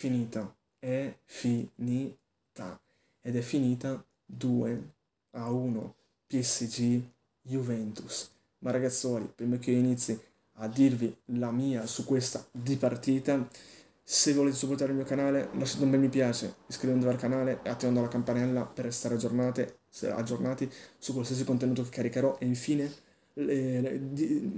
finita, è finita ed è finita 2 a 1 PSG Juventus. Ma ragazzuoli, prima che io inizi a dirvi la mia su questa di partita, se volete supportare il mio canale lasciate un bel mi piace, iscrivendovi al canale e attivando la campanella per restare aggiornati su qualsiasi contenuto che caricherò e infine eh,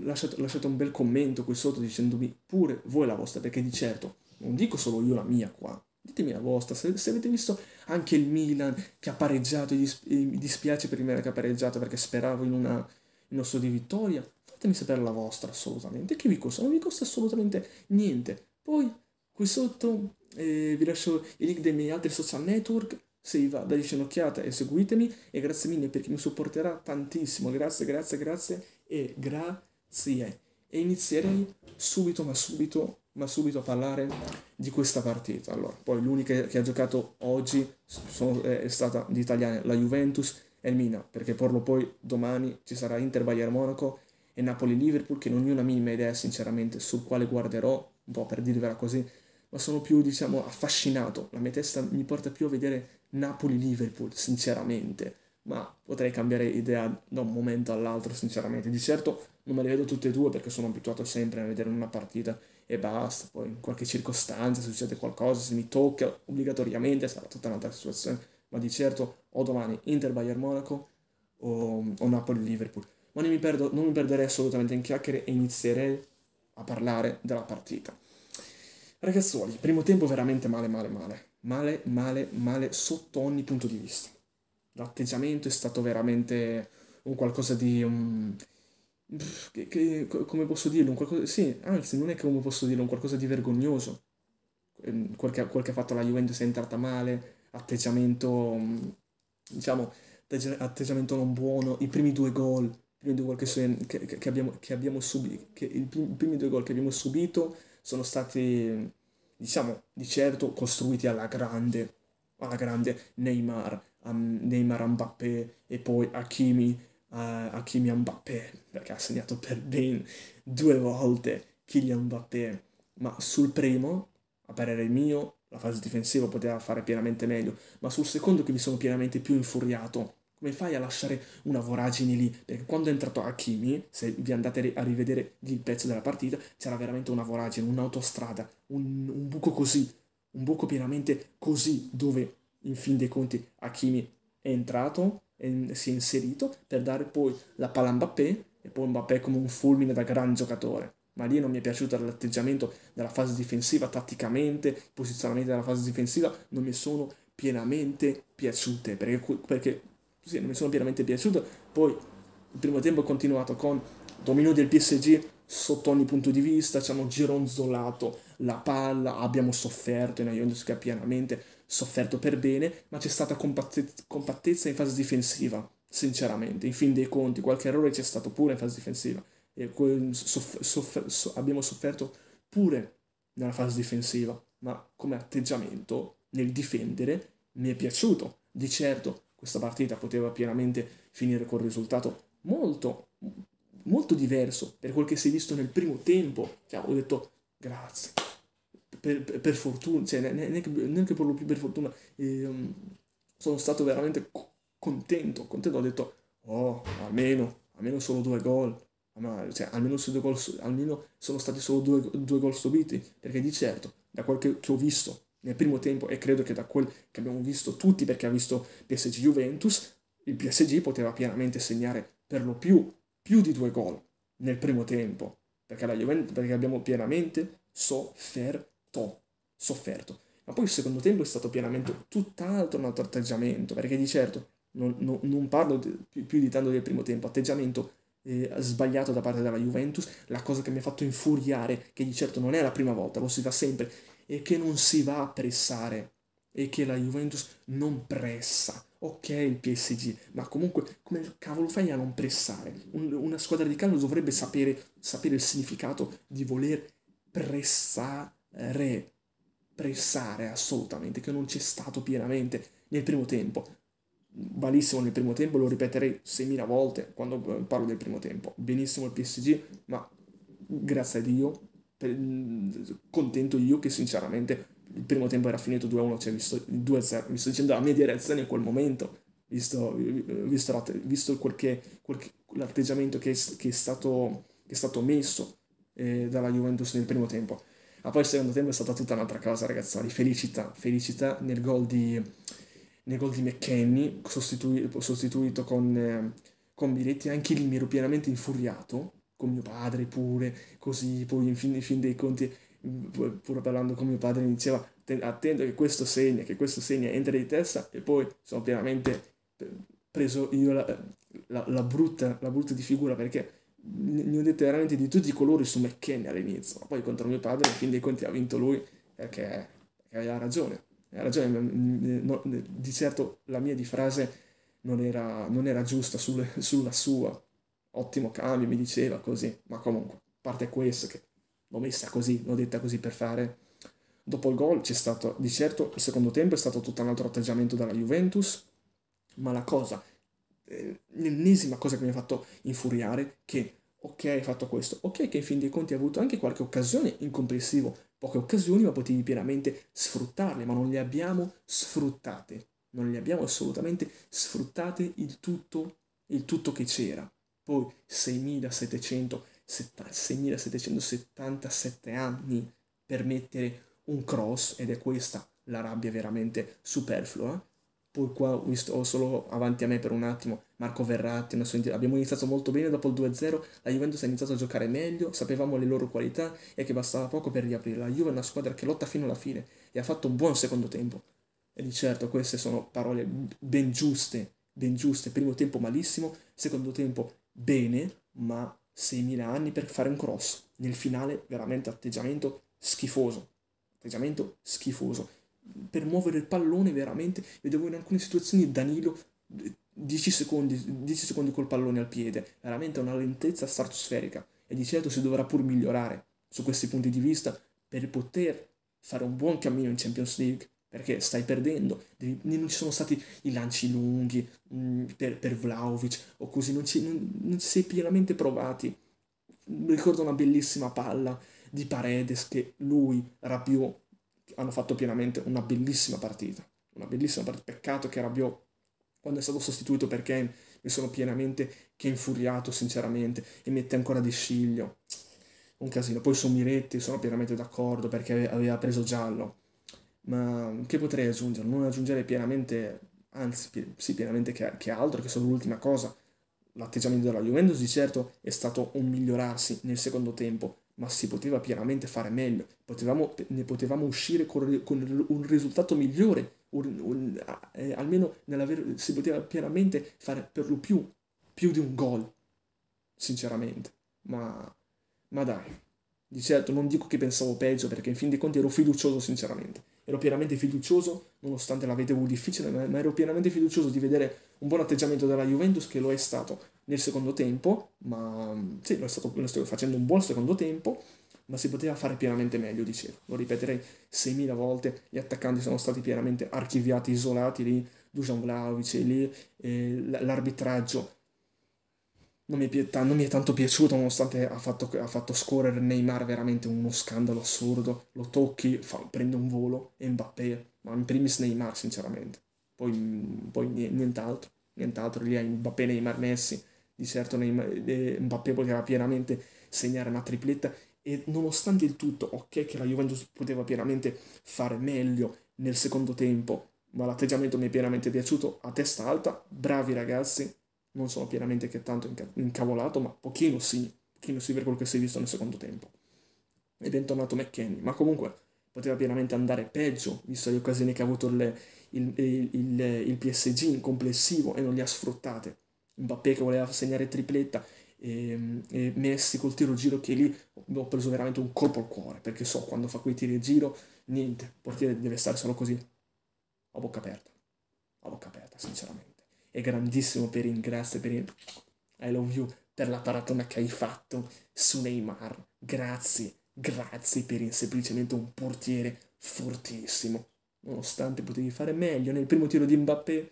lasciate, lasciate un bel commento qui sotto dicendomi pure voi la vostra perché di certo non dico solo io la mia qua, ditemi la vostra, se, se avete visto anche il Milan che ha pareggiato, mi dispiace per il Milan che ha pareggiato perché speravo in, una, in uno di vittoria, fatemi sapere la vostra assolutamente, che vi costa? Non vi costa assolutamente niente. Poi qui sotto eh, vi lascio i link dei miei altri social network, se vi va dateci un'occhiata e seguitemi e grazie mille perché mi supporterà tantissimo, grazie, grazie, grazie e grazie. E inizierei subito ma subito ma subito a parlare di questa partita. Allora, poi l'unica che ha giocato oggi sono, è stata di italiane la Juventus e il Mina, perché Porlo poi domani ci sarà Inter Bayern Monaco e Napoli-Liverpool, che non ho una minima idea sinceramente sul quale guarderò, un po' per dirvela così, ma sono più diciamo affascinato, la mia testa mi porta più a vedere Napoli-Liverpool sinceramente ma potrei cambiare idea da un momento all'altro, sinceramente. Di certo non me le vedo tutte e due perché sono abituato sempre a vedere una partita e basta, poi in qualche circostanza succede qualcosa, se mi tocca obbligatoriamente sarà tutta un'altra situazione, ma di certo o domani Inter-Bayern Monaco o, o Napoli-Liverpool. Ma non mi, perdo, non mi perderei assolutamente in chiacchiere e inizierei a parlare della partita. Ragazzuoli, primo tempo veramente male, male, male. Male, male, male sotto ogni punto di vista l'atteggiamento è stato veramente un qualcosa di... Um, che, che, come posso dirlo? Un qualcosa, sì, anzi, non è che come posso dirlo, un qualcosa di vergognoso. Ehm, quel che, quel che ha fatto la Juventus è entrata male, atteggiamento, um, diciamo, atteggiamento non buono, i primi due gol, primi due gol che, che, che, abbiamo, che abbiamo subito, che i primi due gol che abbiamo subito sono stati, diciamo, di certo costruiti alla grande, alla grande Neymar, um, Neymar Mbappé e poi Hakimi, uh, Hakimi Mbappé, perché ha segnato per ben due volte Kylian Mbappé, ma sul primo, a parere mio, la fase difensiva poteva fare pienamente meglio, ma sul secondo che mi sono pienamente più infuriato. Come fai a lasciare una voragine lì? Perché quando è entrato Hakimi, se vi andate a rivedere il pezzo della partita, c'era veramente una voragine, un'autostrada, un, un buco così un buco pienamente così dove in fin dei conti Hakimi è entrato e si è inserito per dare poi la palla a Mbappé e poi Mbappé come un fulmine da gran giocatore. Ma lì non mi è piaciuto l'atteggiamento della fase difensiva, tatticamente, posizionamento della fase difensiva, non mi sono pienamente piaciute, perché, perché sì, non mi sono pienamente piaciute. Poi il primo tempo è continuato con dominio del PSG sotto ogni punto di vista, ci hanno gironzolato la palla, abbiamo sofferto, in ha pienamente sofferto per bene, ma c'è stata compattezza, in fase difensiva, sinceramente, in fin dei conti, qualche errore c'è stato pure in fase difensiva, soff- soff- so- abbiamo sofferto pure nella fase difensiva, ma come atteggiamento nel difendere mi è piaciuto, di certo questa partita poteva pienamente finire col risultato molto molto diverso per quel che si è visto nel primo tempo. Cioè, ho detto grazie, per, per, per fortuna, cioè, neanche, neanche per lo più per fortuna, e, um, sono stato veramente contento, contento, ho detto oh, almeno, almeno solo due gol, cioè, almeno, due gol, almeno sono stati solo due, due gol subiti, perché di certo, da quel che, che, ho visto nel primo tempo e credo che da quel che abbiamo visto tutti, perché ha visto PSG Juventus, il PSG poteva pienamente segnare per lo più più di due gol nel primo tempo, perché, la Juventus, perché abbiamo pienamente sofferto, sofferto. Ma poi il secondo tempo è stato pienamente tutt'altro un altro atteggiamento, perché di certo non, non, non parlo di, più, più, di tanto del primo tempo, atteggiamento eh, sbagliato da parte della Juventus, la cosa che mi ha fatto infuriare, che di certo non è la prima volta, lo si fa sempre, è che non si va a pressare e che la Juventus non pressa ok il PSG, ma comunque come cavolo fai a non pressare? Un, una squadra di calcio dovrebbe sapere, sapere il significato di voler pressare, pressare assolutamente, che non c'è stato pienamente nel primo tempo. Valissimo nel primo tempo, lo ripeterei 6.000 volte quando eh, parlo del primo tempo. Benissimo il PSG, ma grazie a Dio, per, mm, contento io che sinceramente il primo tempo era finito 2-1, cioè visto sto, 2-0, mi sto dicendo la media reazione in quel momento, visto, visto, visto quel che, quel che, l'atteggiamento che, che, è stato, che è stato messo eh, dalla Juventus nel primo tempo. Ma poi il secondo tempo è stata tutta un'altra cosa, ragazzi, felicità, felicità nel gol di, nel gol di McKenny, sostituito, sostituito con, eh, con Miretti, anche lì mi ero pienamente infuriato, con mio padre pure, così poi in fin, in fin dei conti pur parlando con mio padre, mi diceva attento che questo segna, che questo segna, entra di testa e poi sono pienamente eh, preso io la, eh, la, la brutta, la brutta di figura perché ne ho detto veramente di tutti i colori su McKenna all'inizio, ma poi contro mio padre in fin dei conti ha vinto lui perché, perché aveva ragione, aveva ragione, mm, eh, di certo la mia di frase non era, non era giusta sul, sulla sua, ottimo cambio mi diceva così, ma comunque, a parte questo che l'ho messa così, l'ho detta così per fare. Dopo il gol c'è stato, di certo, il secondo tempo è stato tutto un altro atteggiamento dalla Juventus, ma la cosa, eh, l'ennesima cosa che mi ha fatto infuriare, che ok hai fatto questo, ok che in fin dei conti hai avuto anche qualche occasione in complessivo, poche occasioni ma potevi pienamente sfruttarle, ma non le abbiamo sfruttate, non le abbiamo assolutamente sfruttate il tutto, il tutto che c'era. Poi 6.700 6.777 anni per mettere un cross ed è questa la rabbia veramente superflua. Poi qua ho solo avanti a me per un attimo Marco Verratti, abbiamo iniziato molto bene dopo il 2-0, la Juventus ha iniziato a giocare meglio, sapevamo le loro qualità e che bastava poco per riaprirla. La Juve è una squadra che lotta fino alla fine e ha fatto un buon secondo tempo. E di certo queste sono parole ben giuste, ben giuste, primo tempo malissimo, secondo tempo bene, ma 6.000 anni per fare un cross. Nel finale veramente atteggiamento schifoso. Atteggiamento schifoso. Per muovere il pallone veramente, vedevo in alcune situazioni Danilo 10 secondi, 10 secondi col pallone al piede, veramente una lentezza stratosferica e di certo si dovrà pur migliorare su questi punti di vista per poter fare un buon cammino in Champions League perché stai perdendo, Devi, non ci sono stati i lanci lunghi mh, mm, per, per, Vlaovic o così, non ci, non, non ci sei pienamente provati. Ricordo una bellissima palla di Paredes che lui, Rabiot, hanno fatto pienamente una bellissima partita, una bellissima partita, peccato che Rabiot quando è stato sostituito per Kane mi sono pienamente che infuriato sinceramente e mette ancora di sciglio, un casino, poi su Miretti sono pienamente d'accordo perché aveva preso giallo, ma che potrei aggiungere? Non aggiungere pienamente, anzi sì pienamente che, che altro, che solo l'ultima cosa, l'atteggiamento della Juventus di certo è stato un migliorarsi nel secondo tempo, ma si poteva pienamente fare meglio, potevamo, ne potevamo uscire con, con un risultato migliore, un, un, eh, almeno si poteva pienamente fare per lo più più di un gol, sinceramente, ma, ma dai. Di certo non dico che pensavo peggio perché in fin dei conti ero fiducioso sinceramente. Ero pienamente fiducioso, nonostante la vedevo difficile, ma ero pienamente fiducioso di vedere un buon atteggiamento della Juventus che lo è stato nel secondo tempo, ma mm, sì, lo è stato, lo sto facendo un buon secondo tempo, ma si poteva fare pienamente meglio, dicevo. Lo ripeterei 6.000 volte, gli attaccanti sono stati pienamente archiviati, isolati lì, Dusan Vlaovic lì, eh, l'arbitraggio non mi, è, non mi è tanto piaciuto nonostante ha fatto, ha fatto scorrere Neymar veramente uno scandalo assurdo. Lo tocchi, fa, prende un volo e Mbappé, ma in primis Neymar sinceramente, poi, mm, poi nient'altro, nient'altro lì hai Mbappé, Neymar, Messi, di certo Neymar, eh, Mbappé poteva pienamente segnare una tripletta e nonostante il tutto, ok che la Juventus poteva pienamente fare meglio nel secondo tempo, ma l'atteggiamento mi è pienamente piaciuto, a testa alta, bravi ragazzi, non sono pienamente che tanto incavolato, ma pochino sì, pochino sì per quello che si è visto nel secondo tempo. E bentornato intornato McKenny, ma comunque poteva pienamente andare peggio, visto le occasioni che ha avuto le, il, il, il, il, PSG in complessivo e non le ha sfruttate. Mbappé che voleva segnare tripletta, e, ehm, e Messi col tiro giro che lì ho preso veramente un colpo al cuore, perché so quando fa quei tiri giro, niente, il portiere deve stare solo così, a bocca aperta, a bocca aperta sinceramente è grandissimo per il grazie per il I love you per la paratona che hai fatto su Neymar. Grazie, grazie per il, semplicemente un portiere fortissimo. Nonostante potevi fare meglio nel primo tiro di Mbappé,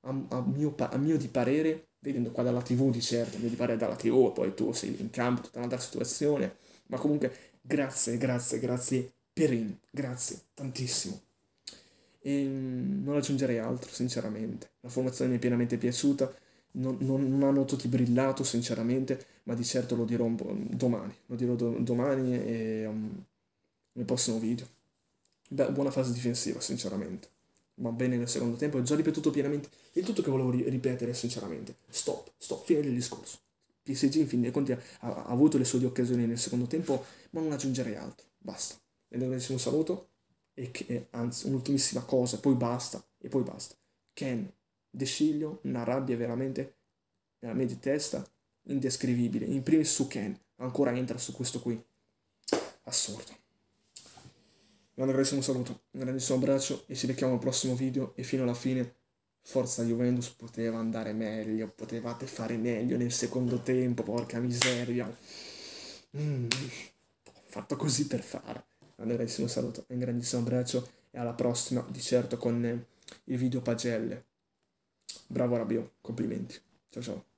a, a, mio, a mio di parere, vedendo qua dalla TV di certo, a mio di parere dalla TV, poi tu sei in campo, tutta un'altra situazione, ma comunque grazie, grazie, grazie Perin, grazie tantissimo. E mm, non aggiungerei altro, sinceramente. La formazione mi è pienamente piaciuta, non, non, non hanno tutti brillato, sinceramente, ma di certo lo dirò mm, domani. Lo dirò do, domani e um, nel prossimo video. Beh, buona fase difensiva, sinceramente. Va bene nel secondo tempo, ho già ripetuto pienamente il tutto che volevo ripetere, sinceramente. Stop, stop, fine del discorso. PSG in fin dei conti ha, ha avuto le sue occasioni nel secondo tempo, ma non aggiungerei altro. Basta. E un saluto e che, eh, anzi un'ultimissima cosa, poi basta, e poi basta. Ken, De Sciglio, una rabbia veramente, nella veramente testa, indescrivibile. In primis su Ken, ancora entra su questo qui. Assurdo. Un grandissimo saluto, un grandissimo abbraccio e ci becchiamo al prossimo video e fino alla fine Forza Juventus poteva andare meglio, potevate fare meglio nel secondo tempo, porca miseria. Mm, fatto così per fare un grandissimo saluto, un grandissimo abbraccio e alla prossima di certo con il video pagelle. Bravo Rabio, complimenti. Ciao ciao.